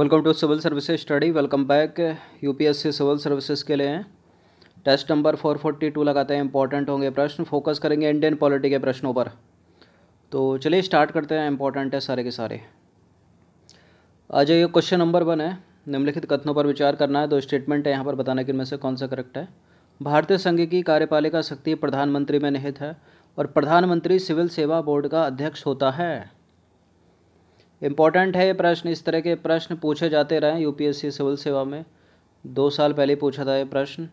welcome to civil services study welcome back UPSC civil services के लिए हैं test number four forty two लगाते हैं इंपॉर्टेंट होंगे प्रश्न फोकस करेंगे इंडियन पॉलिटी के प्रश्नों पर तो चलिए स्टार्ट करते हैं इंपॉर्टेंट है सारे के सारे आज ये क्वेश्चन नंबर वन है निम्नलिखित कथनों पर विचार करना है दो स्टेटमेंट है यहाँ पर बताना कि इनमें से कौन सा करेक्ट है भारतीय संघ की कार्यपालिका शक्ति प्रधानमंत्री में निहित है और प्रधानमंत्री सिविल सेवा बोर्ड का अध्यक्ष होता है इम्पॉर्टेंट है ये प्रश्न इस तरह के प्रश्न पूछे जाते रहे यूपीएससी सिविल सेवा में दो साल पहले पूछा था ये प्रश्न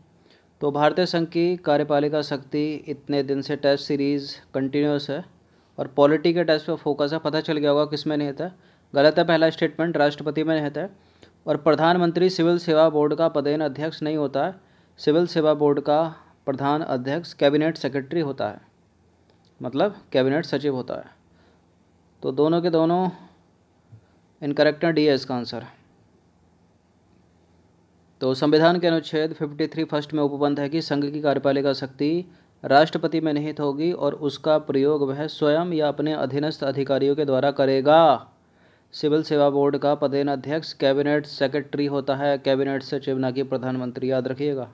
तो भारतीय संघ की कार्यपालिका शक्ति इतने दिन से टेस्ट सीरीज़ कंटिन्यूस है और पॉलिटी के टेस्ट पर फोकस है पता चल गया होगा किस में नहीं था गलत है पहला स्टेटमेंट राष्ट्रपति में नहीं है और प्रधानमंत्री सिविल सेवा बोर्ड का पदेन अध्यक्ष नहीं होता है सिविल सेवा बोर्ड का प्रधान अध्यक्ष कैबिनेट सेक्रेटरी होता है मतलब कैबिनेट सचिव होता है तो दोनों के दोनों इनकरेक्ट है डी है इसका आंसर तो संविधान के अनुच्छेद 53 फर्स्ट में उपबंध है कि संघ की कार्यपालिका शक्ति राष्ट्रपति में निहित होगी और उसका प्रयोग वह स्वयं या अपने अधीनस्थ अधिकारियों के द्वारा करेगा सिविल सेवा बोर्ड का पदेन अध्यक्ष कैबिनेट सेक्रेटरी होता है कैबिनेट सचिव ना कि प्रधानमंत्री याद रखिएगा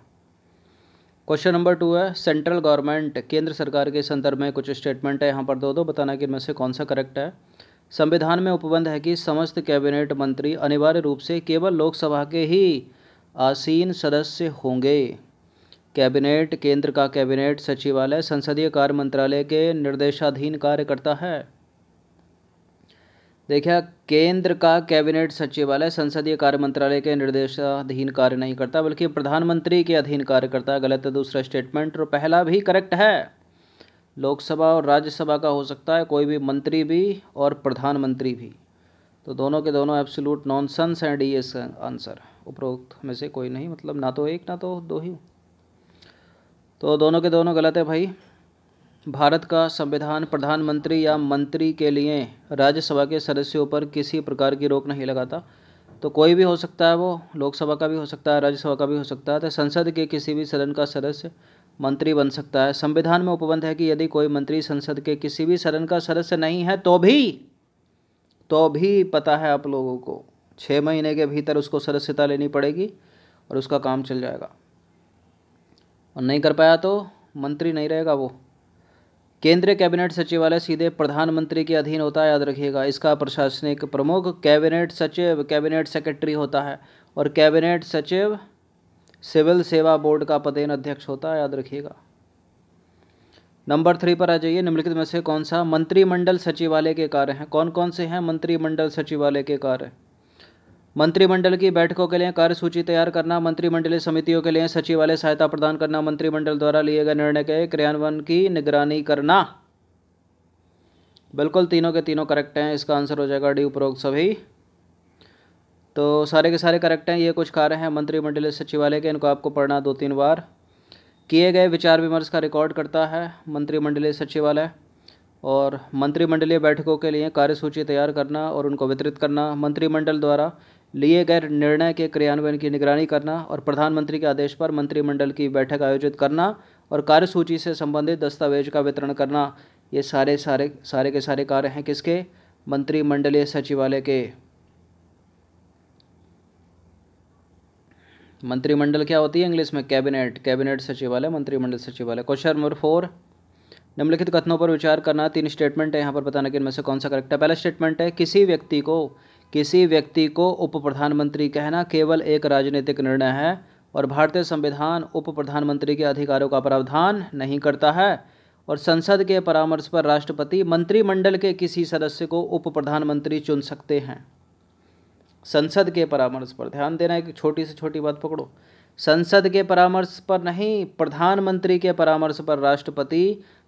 क्वेश्चन नंबर टू है सेंट्रल गवर्नमेंट केंद्र सरकार के संदर्भ में कुछ स्टेटमेंट है यहाँ पर दो दो बताना कि इनमें से कौन सा करेक्ट है संविधान में उपबंध है कि समस्त कैबिनेट मंत्री अनिवार्य रूप से केवल लोकसभा के ही आसीन सदस्य होंगे कैबिनेट केंद्र का कैबिनेट सचिवालय संसदीय कार्य मंत्रालय के निर्देशाधीन कार्य करता है देखिए केंद्र का कैबिनेट सचिवालय संसदीय कार्य मंत्रालय के निर्देशाधीन कार्य नहीं करता बल्कि प्रधानमंत्री के अधीन कार्य करता गलत है दूसरा स्टेटमेंट और तो पहला भी करेक्ट है लोकसभा और राज्यसभा का हो सकता है कोई भी मंत्री भी और प्रधानमंत्री भी तो दोनों के दोनों एब्सोल्यूट नॉनसेंस हैं डी एस आंसर उपरोक्त में से कोई नहीं मतलब ना तो एक ना तो दो ही तो दोनों के दोनों गलत है भाई भारत का संविधान प्रधानमंत्री या मंत्री के लिए राज्यसभा के सदस्यों पर किसी प्रकार की रोक नहीं लगाता तो कोई भी हो सकता है वो लोकसभा का भी हो सकता है राज्यसभा का भी हो सकता है तो संसद के किसी भी सदन का सदस्य मंत्री बन सकता है संविधान में उपबंध है कि यदि कोई मंत्री संसद के किसी भी सदन का सदस्य नहीं है तो भी तो भी पता है आप लोगों को छः महीने के भीतर उसको सदस्यता लेनी पड़ेगी और उसका काम चल जाएगा और नहीं कर पाया तो मंत्री नहीं रहेगा वो केंद्रीय कैबिनेट सचिवालय सीधे प्रधानमंत्री के अधीन होता है याद रखिएगा इसका प्रशासनिक प्रमुख कैबिनेट सचिव कैबिनेट सेक्रेटरी होता है और कैबिनेट सचिव सिविल सेवा बोर्ड का पदेन अध्यक्ष होता है याद रखिएगा नंबर थ्री पर आ जाइए निम्नलिखित में से कौन सा मंत्रिमंडल सचिवालय के कार्य हैं कौन कौन से हैं मंत्रिमंडल सचिवालय के कार्य मंत्रिमंडल की बैठकों के लिए कार्यसूची तैयार करना मंत्रिमंडलीय समितियों के लिए सचिवालय सहायता प्रदान करना मंत्रिमंडल द्वारा लिए गए निर्णय के क्रियान्वयन की निगरानी करना बिल्कुल तीनों के तीनों करेक्ट हैं इसका आंसर हो जाएगा डी उपरोक्त सभी तो सारे के सारे करेक्ट हैं ये कुछ कार्य हैं मंत्रिमंडलीय सचिवालय के इनको आपको पढ़ना दो तीन बार किए गए विचार विमर्श का रिकॉर्ड करता है मंत्रिमंडलीय सचिवालय और मंत्रिमंडलीय बैठकों के लिए कार्यसूची तैयार करना और उनको वितरित करना मंत्रिमंडल द्वारा लिए गए निर्णय के क्रियान्वयन की निगरानी करना और प्रधानमंत्री के आदेश पर मंत्रिमंडल की बैठक आयोजित करना और कार्यसूची से संबंधित दस्तावेज का वितरण करना ये सारे सारे सारे के सारे कार्य हैं किसके मंत्रिमंडलीय सचिवालय के मंत्रिमंडल क्या होती है इंग्लिश में कैबिनेट कैबिनेट सचिवालय मंत्रिमंडल सचिवालय क्वेश्चन नंबर फोर निम्नलिखित कथनों पर विचार करना तीन स्टेटमेंट है यहाँ पर बताना कि इनमें से कौन सा करेक्ट है पहला स्टेटमेंट है किसी व्यक्ति को किसी व्यक्ति को उप प्रधानमंत्री कहना केवल एक राजनीतिक निर्णय है और भारतीय संविधान उप प्रधानमंत्री के अधिकारों का प्रावधान नहीं करता है और संसद के परामर्श पर राष्ट्रपति मंत्रिमंडल के किसी सदस्य को उप प्रधानमंत्री चुन सकते हैं संसद के परामर्श पर ध्यान देना एक छोटी से छोटी बात पकड़ो संसद के परामर्श पर नहीं प्रधानमंत्री के परामर्श पर राष्ट्रपति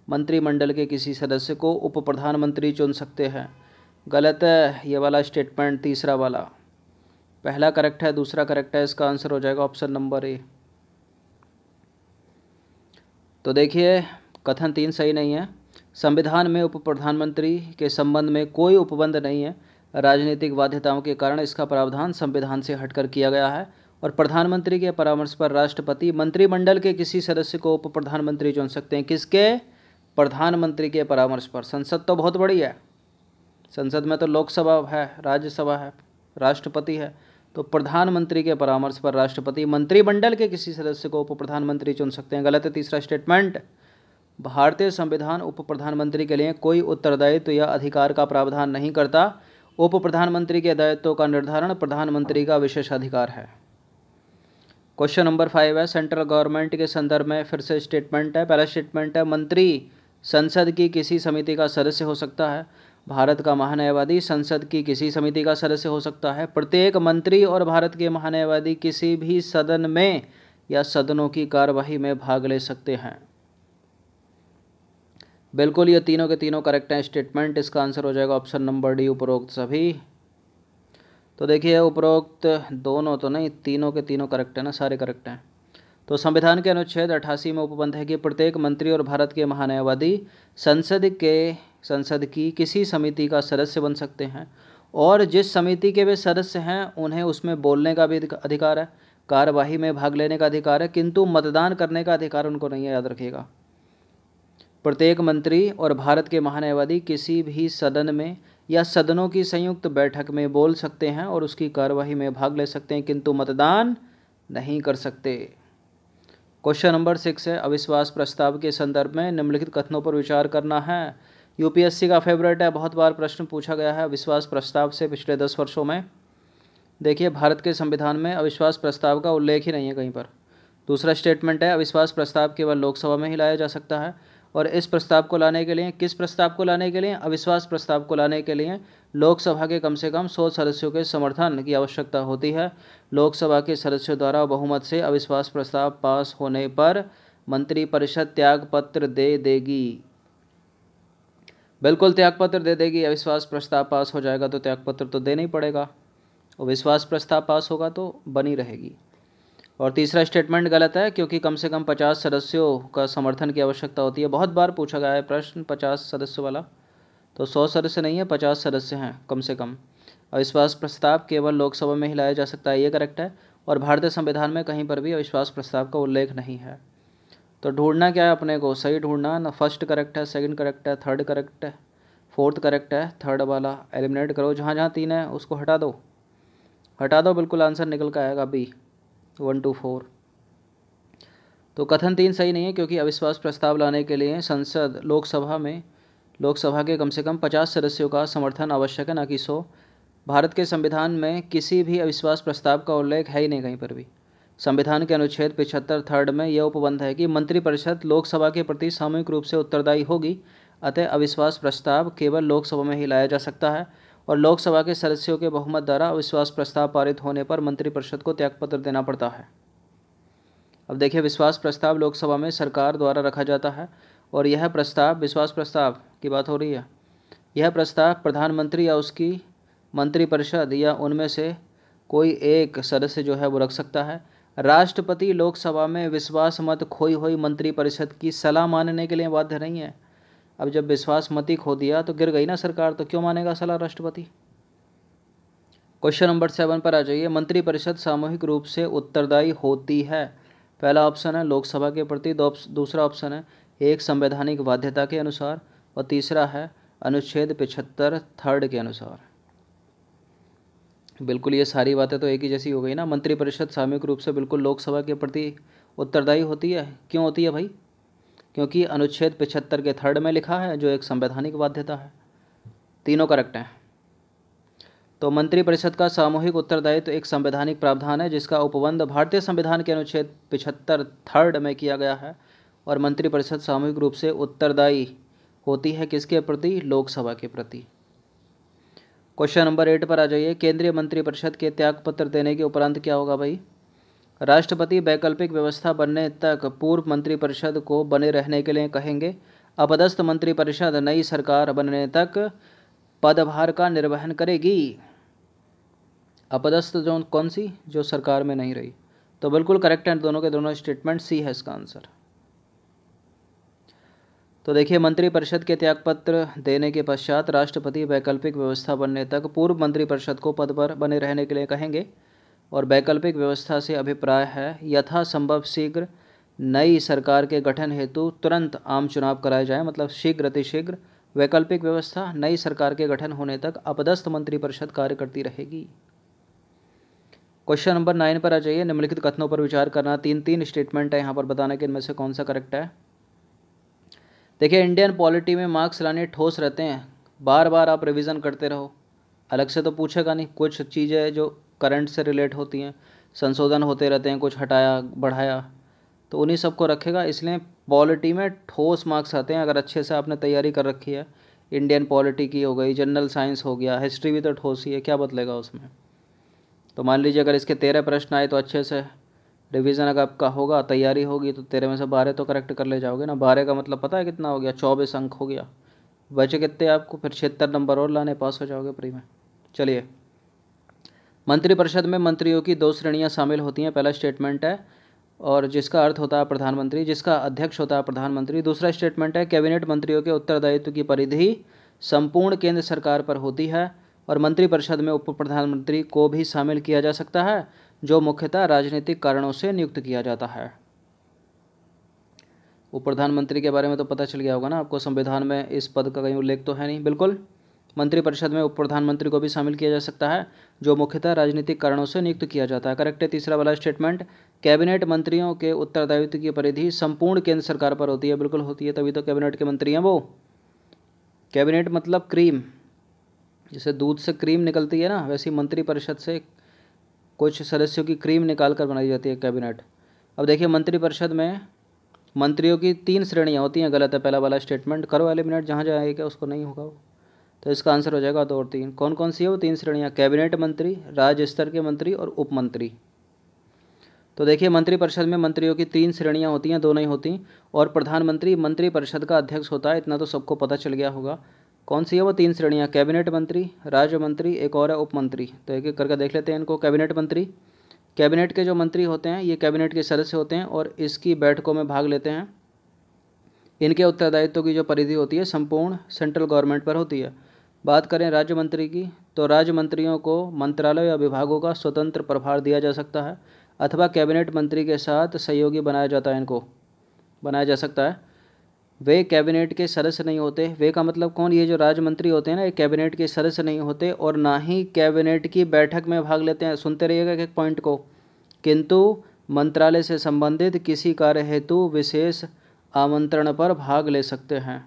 मंत्रिमंडल के किसी सदस्य को उप प्रधानमंत्री चुन सकते हैं गलत है ये वाला स्टेटमेंट तीसरा वाला पहला करेक्ट है दूसरा करेक्ट है इसका आंसर हो जाएगा ऑप्शन नंबर ए तो देखिए कथन तीन सही नहीं है संविधान में उप प्रधानमंत्री के संबंध में कोई उपबंध नहीं है राजनीतिक बाध्यताओं के कारण इसका प्रावधान संविधान से हटकर किया गया है और प्रधानमंत्री के परामर्श पर राष्ट्रपति मंत्रिमंडल के किसी सदस्य को उप प्रधानमंत्री चुन सकते हैं किसके प्रधानमंत्री के परामर्श पर संसद तो बहुत बड़ी है संसद में तो लोकसभा है राज्यसभा है राष्ट्रपति है तो प्रधानमंत्री के परामर्श पर राष्ट्रपति मंत्रिमंडल के किसी सदस्य को उप प्रधानमंत्री चुन सकते हैं गलत है तीसरा स्टेटमेंट भारतीय संविधान उप प्रधानमंत्री के लिए कोई उत्तरदायित्व तो या अधिकार का प्रावधान नहीं करता उप प्रधानमंत्री के दायित्व का निर्धारण प्रधानमंत्री का विशेष अधिकार है क्वेश्चन नंबर फाइव है सेंट्रल गवर्नमेंट के संदर्भ में फिर से स्टेटमेंट है पहला स्टेटमेंट है मंत्री संसद की किसी समिति का सदस्य हो सकता है भारत का महान्यायवादी संसद की किसी समिति का सदस्य हो सकता है प्रत्येक मंत्री और भारत के महान्यायवादी किसी भी सदन में या सदनों की कार्यवाही में भाग ले सकते हैं बिल्कुल ये तीनों के तीनों करेक्ट हैं स्टेटमेंट इसका आंसर हो जाएगा ऑप्शन नंबर डी उपरोक्त सभी तो देखिए उपरोक्त दोनों तो नहीं तीनों के तीनों करेक्ट हैं ना सारे करेक्ट हैं तो संविधान के अनुच्छेद अठासी में उपबंध है कि प्रत्येक मंत्री और भारत के महान्यायवादी संसद के संसद की किसी समिति का सदस्य बन सकते हैं और जिस समिति के वे सदस्य हैं उन्हें उसमें बोलने का भी अधिकार है कार्यवाही में भाग लेने का अधिकार है किंतु मतदान करने का अधिकार उनको नहीं है याद रखिएगा प्रत्येक मंत्री और भारत के महान्यायवादी किसी भी सदन में या सदनों की संयुक्त बैठक में बोल सकते हैं और उसकी कार्यवाही में भाग ले सकते हैं किंतु मतदान नहीं कर सकते क्वेश्चन नंबर सिक्स है अविश्वास प्रस्ताव के संदर्भ में निम्नलिखित कथनों पर विचार करना है यूपीएससी का फेवरेट है बहुत बार प्रश्न पूछा गया है अविश्वास प्रस्ताव से पिछले दस वर्षों में देखिए भारत के संविधान में अविश्वास प्रस्ताव का उल्लेख ही नहीं है कहीं पर दूसरा स्टेटमेंट है अविश्वास प्रस्ताव केवल लोकसभा में ही लाया जा सकता है और इस प्रस्ताव को लाने के लिए किस प्रस्ताव को लाने के लिए अविश्वास प्रस्ताव को लाने के लिए लोकसभा के कम से कम सौ सदस्यों के समर्थन की आवश्यकता होती है लोकसभा के सदस्यों द्वारा बहुमत से अविश्वास प्रस्ताव पास होने पर मंत्रिपरिषद त्यागपत्र दे देगी बिल्कुल त्यागपत्र दे देगी अविश्वास प्रस्ताव पास हो जाएगा तो त्यागपत्र तो देना ही पड़ेगा और विश्वास प्रस्ताव पास होगा तो बनी रहेगी और तीसरा स्टेटमेंट गलत है क्योंकि कम से कम पचास सदस्यों का समर्थन की आवश्यकता होती है बहुत बार पूछा गया है प्रश्न पचास सदस्य वाला तो सौ सदस्य नहीं है पचास सदस्य हैं कम से कम अविश्वास प्रस्ताव केवल लोकसभा में हिलाया जा सकता है ये करेक्ट है और भारतीय संविधान में कहीं पर भी अविश्वास प्रस्ताव का उल्लेख नहीं है तो ढूंढना क्या है अपने को सही ढूंढना ना फर्स्ट करेक्ट है सेकंड करेक्ट है थर्ड करेक्ट है फोर्थ करेक्ट है थर्ड वाला एलिमिनेट करो जहाँ जहाँ तीन है उसको हटा दो हटा दो बिल्कुल आंसर निकल कर आएगा बी वन टू फोर तो कथन तीन सही नहीं है क्योंकि अविश्वास प्रस्ताव लाने के लिए संसद लोकसभा में लोकसभा के कम से कम पचास सदस्यों का समर्थन आवश्यक है ना कि सो भारत के संविधान में किसी भी अविश्वास प्रस्ताव का उल्लेख है ही नहीं कहीं पर भी संविधान के अनुच्छेद पिछहत्तर थर्ड में यह उपबंध है कि मंत्रिपरिषद लोकसभा के प्रति सामूहिक रूप से उत्तरदायी होगी अतः अविश्वास प्रस्ताव केवल लोकसभा में ही लाया जा सकता है और लोकसभा के सदस्यों के बहुमत द्वारा अविश्वास प्रस्ताव पारित होने पर मंत्रिपरिषद को त्यागपत्र देना पड़ता है अब देखिए विश्वास प्रस्ताव लोकसभा में सरकार द्वारा रखा जाता है और यह प्रस्ताव विश्वास प्रस्ताव की बात हो रही है यह प्रस्ताव प्रधानमंत्री या उसकी मंत्रिपरिषद या उनमें से कोई एक सदस्य जो है वो रख सकता है राष्ट्रपति लोकसभा में विश्वास मत खोई हुई मंत्रिपरिषद की सलाह मानने के लिए बाध्य नहीं है अब जब विश्वास मती खो दिया तो गिर गई ना सरकार तो क्यों मानेगा सलाह राष्ट्रपति क्वेश्चन नंबर सेवन पर आ जाइए मंत्रिपरिषद सामूहिक रूप से उत्तरदायी होती है पहला ऑप्शन है लोकसभा के प्रति दूसरा ऑप्शन है एक संवैधानिक बाध्यता के अनुसार और तीसरा है अनुच्छेद पिछहत्तर थर्ड के अनुसार बिल्कुल ये सारी बातें तो एक ही जैसी हो गई ना मंत्रिपरिषद सामूहिक रूप से बिल्कुल लोकसभा के प्रति उत्तरदायी होती है क्यों होती है भाई क्योंकि अनुच्छेद पिछहत्तर के थर्ड में लिखा है जो एक संवैधानिक बाध्यता है तीनों करेक्ट हैं तो मंत्रिपरिषद का सामूहिक उत्तरदायित्व तो एक संवैधानिक प्रावधान है जिसका उपबंध भारतीय संविधान के अनुच्छेद पिछहत्तर थर्ड में किया गया है और मंत्रिपरिषद सामूहिक रूप से उत्तरदायी होती है किसके प्रति लोकसभा के प्रति क्वेश्चन नंबर एट पर आ जाइए केंद्रीय मंत्रिपरिषद के त्यागपत्र देने के उपरांत क्या होगा भाई राष्ट्रपति वैकल्पिक व्यवस्था बनने तक पूर्व मंत्रिपरिषद को बने रहने के लिए कहेंगे अपदस्थ मंत्रिपरिषद नई सरकार बनने तक पदभार का निर्वहन करेगी अपदस्थ जो कौन सी जो सरकार में नहीं रही तो बिल्कुल करेक्ट है दोनों के दोनों स्टेटमेंट सी है इसका आंसर तो देखिए मंत्रिपरिषद के त्यागपत्र देने के पश्चात राष्ट्रपति वैकल्पिक व्यवस्था बनने तक पूर्व मंत्रिपरिषद को पद पर बने रहने के लिए कहेंगे और वैकल्पिक व्यवस्था से अभिप्राय है यथासंभव शीघ्र नई सरकार के गठन हेतु तुरंत आम चुनाव कराए जाए मतलब शीघ्र अतिशीघ्र वैकल्पिक व्यवस्था नई सरकार के गठन होने तक अपदस्थ मंत्रिपरिषद कार्य करती रहेगी क्वेश्चन नंबर नाइन पर आ जाइए निम्नलिखित कथनों पर विचार करना तीन तीन स्टेटमेंट है यहाँ पर बताना कि इनमें से कौन सा करेक्ट है देखिए इंडियन पॉलिटी में मार्क्स लाने ठोस रहते हैं बार बार आप रिविज़न करते रहो अलग से तो पूछेगा नहीं कुछ चीज़ें जो करंट से रिलेट होती हैं संशोधन होते रहते हैं कुछ हटाया बढ़ाया तो उन्हीं सबको रखेगा इसलिए पॉलिटी में ठोस मार्क्स आते हैं अगर अच्छे से आपने तैयारी कर रखी है इंडियन पॉलिटी की हो गई जनरल साइंस हो गया हिस्ट्री भी तो ठोस ही है क्या बदलेगा उसमें तो मान लीजिए अगर इसके तेरह प्रश्न आए तो अच्छे से रिवीजन अगर आपका होगा तैयारी होगी तो तेरह में से बारह तो करेक्ट कर ले जाओगे ना बारह का मतलब पता है कितना हो गया चौबीस अंक हो गया बचे कितने आपको फिर छिहत्तर नंबर और लाने पास हो जाओगे प्री में चलिए मंत्रिपरिषद में मंत्रियों की दो श्रेणियाँ शामिल होती हैं पहला स्टेटमेंट है और जिसका अर्थ होता है प्रधानमंत्री जिसका अध्यक्ष होता है प्रधानमंत्री दूसरा स्टेटमेंट है कैबिनेट मंत्रियों के उत्तरदायित्व की परिधि संपूर्ण केंद्र सरकार पर होती है और मंत्रिपरिषद में उप प्रधानमंत्री को भी शामिल किया जा सकता है जो मुख्यतः राजनीतिक कारणों से नियुक्त किया जाता है उप प्रधानमंत्री के बारे में तो पता चल गया होगा ना आपको संविधान में इस पद का कहीं उल्लेख तो है नहीं बिल्कुल मंत्रिपरिषद में उप प्रधानमंत्री को भी शामिल किया जा सकता है जो मुख्यतः राजनीतिक कारणों से नियुक्त किया जाता है करेक्ट है तीसरा वाला स्टेटमेंट कैबिनेट मंत्रियों के उत्तरदायित्व की परिधि संपूर्ण केंद्र सरकार पर होती है बिल्कुल होती है तभी तो कैबिनेट के मंत्री हैं वो कैबिनेट मतलब क्रीम जैसे दूध से क्रीम निकलती है ना वैसे मंत्रिपरिषद से कुछ सदस्यों की क्रीम निकाल कर बनाई जाती है कैबिनेट अब देखिए मंत्रिपरिषद में मंत्रियों की तीन श्रेणियाँ होती हैं गलत है पहला वाला स्टेटमेंट करो एलिमिनेट जहाँ जाएगा उसको नहीं होगा वो तो इसका आंसर हो जाएगा दो और तीन कौन कौन सी है वो तीन श्रेणियाँ कैबिनेट मंत्री राज्य स्तर के मंत्री और उप मंत्री तो देखिए मंत्रिपरिषद में मंत्रियों की तीन श्रेणियाँ होती हैं दो नहीं होती और प्रधानमंत्री मंत्रिपरिषद का अध्यक्ष होता है इतना तो सबको पता चल गया होगा कौन सी है वो तीन श्रेणियाँ कैबिनेट मंत्री राज्य मंत्री एक और है उप मंत्री तो एक एक करके देख लेते हैं इनको कैबिनेट मंत्री कैबिनेट के जो मंत्री होते हैं ये कैबिनेट के सदस्य होते हैं और इसकी बैठकों में भाग लेते हैं इनके उत्तरदायित्व की जो परिधि होती है संपूर्ण सेंट्रल गवर्नमेंट पर होती है बात करें राज्य मंत्री की तो राज्य मंत्रियों को मंत्रालय या विभागों का स्वतंत्र प्रभार दिया जा सकता है अथवा कैबिनेट मंत्री के साथ सहयोगी बनाया जाता है इनको बनाया जा सकता है वे कैबिनेट के सदस्य नहीं होते वे का मतलब कौन ये जो राज्य मंत्री होते हैं ना ये कैबिनेट के सदस्य नहीं होते और ना ही कैबिनेट की बैठक में भाग लेते हैं सुनते रहिएगा एक पॉइंट को किंतु मंत्रालय से संबंधित किसी कार्य हेतु विशेष आमंत्रण पर भाग ले सकते हैं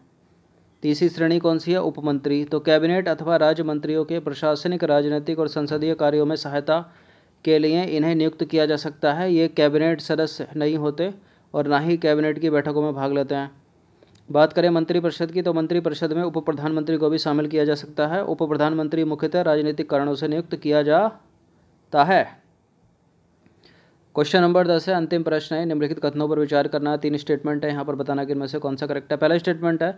तीसरी श्रेणी कौन सी है उपमंत्री तो कैबिनेट अथवा राज्य मंत्रियों के प्रशासनिक राजनीतिक और संसदीय कार्यों में सहायता के लिए इन्हें नियुक्त किया जा सकता है ये कैबिनेट सदस्य नहीं होते और ना ही कैबिनेट की बैठकों में भाग लेते हैं बात करें मंत्रिपरिषद की तो मंत्रिपरिषद में उप प्रधानमंत्री को भी शामिल किया जा सकता है उप प्रधानमंत्री मुख्यतः राजनीतिक कारणों से नियुक्त किया जाता है क्वेश्चन नंबर दस है अंतिम प्रश्न है निम्नलिखित कथनों पर विचार करना तीन स्टेटमेंट है यहाँ पर बताना कि इनमें से कौन सा करेक्ट है पहला स्टेटमेंट है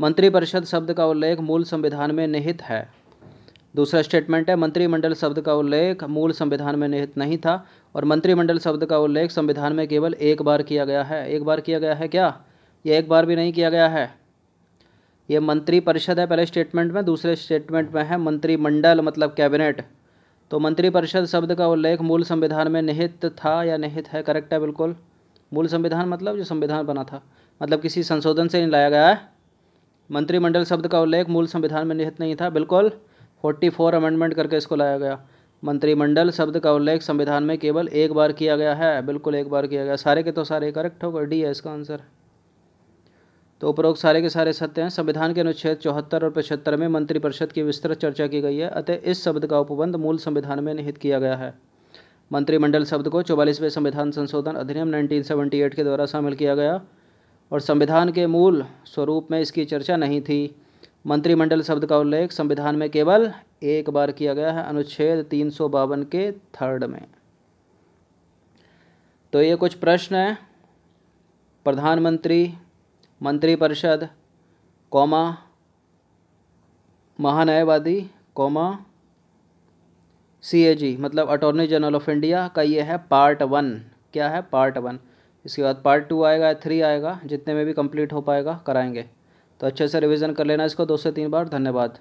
मंत्रिपरिषद शब्द का उल्लेख मूल संविधान में निहित है दूसरा स्टेटमेंट है मंत्रिमंडल शब्द का उल्लेख मूल संविधान में निहित नहीं था और मंत्रिमंडल शब्द का उल्लेख संविधान में केवल एक बार किया गया है एक बार किया गया है क्या यह एक बार भी नहीं किया गया है ये मंत्रिपरिषद है पहले स्टेटमेंट में दूसरे स्टेटमेंट में है मंत्रिमंडल मतलब कैबिनेट तो मंत्रिपरिषद शब्द का उल्लेख मूल संविधान में निहित था या निहित है करेक्ट है बिल्कुल मूल संविधान मतलब जो संविधान बना था मतलब किसी संशोधन से नहीं लाया गया है मंत्रिमंडल शब्द का उल्लेख मूल संविधान में निहित नहीं था बिल्कुल फोर्टी फोर अमेंडमेंट करके इसको लाया गया मंत्रिमंडल शब्द का उल्लेख संविधान में केवल एक बार किया गया है बिल्कुल एक बार किया गया सारे के तो सारे करेक्ट होगा डी है इसका आंसर है तो उपरोक्त सारे के सारे सत्य हैं संविधान के अनुच्छेद चौहत्तर और पचहत्तर में मंत्रिपरिषद की विस्तृत चर्चा की गई है अतः इस शब्द का उपबंध मूल संविधान में निहित किया गया है मंत्रिमंडल शब्द को चौवालीसवें संविधान संशोधन अधिनियम 1978 के द्वारा शामिल किया गया और संविधान के मूल स्वरूप में इसकी चर्चा नहीं थी मंत्रिमंडल शब्द का उल्लेख संविधान में केवल एक बार किया गया है अनुच्छेद तीन के थर्ड में तो ये कुछ प्रश्न हैं प्रधानमंत्री मंत्रिपरिषद कौमा महान्यायवादी कौमा सी मतलब अटॉर्नी जनरल ऑफ इंडिया का ये है पार्ट वन क्या है पार्ट वन इसके बाद पार्ट टू आएगा थ्री आएगा जितने में भी कंप्लीट हो पाएगा कराएंगे तो अच्छे से रिवीजन कर लेना इसको दो से तीन बार धन्यवाद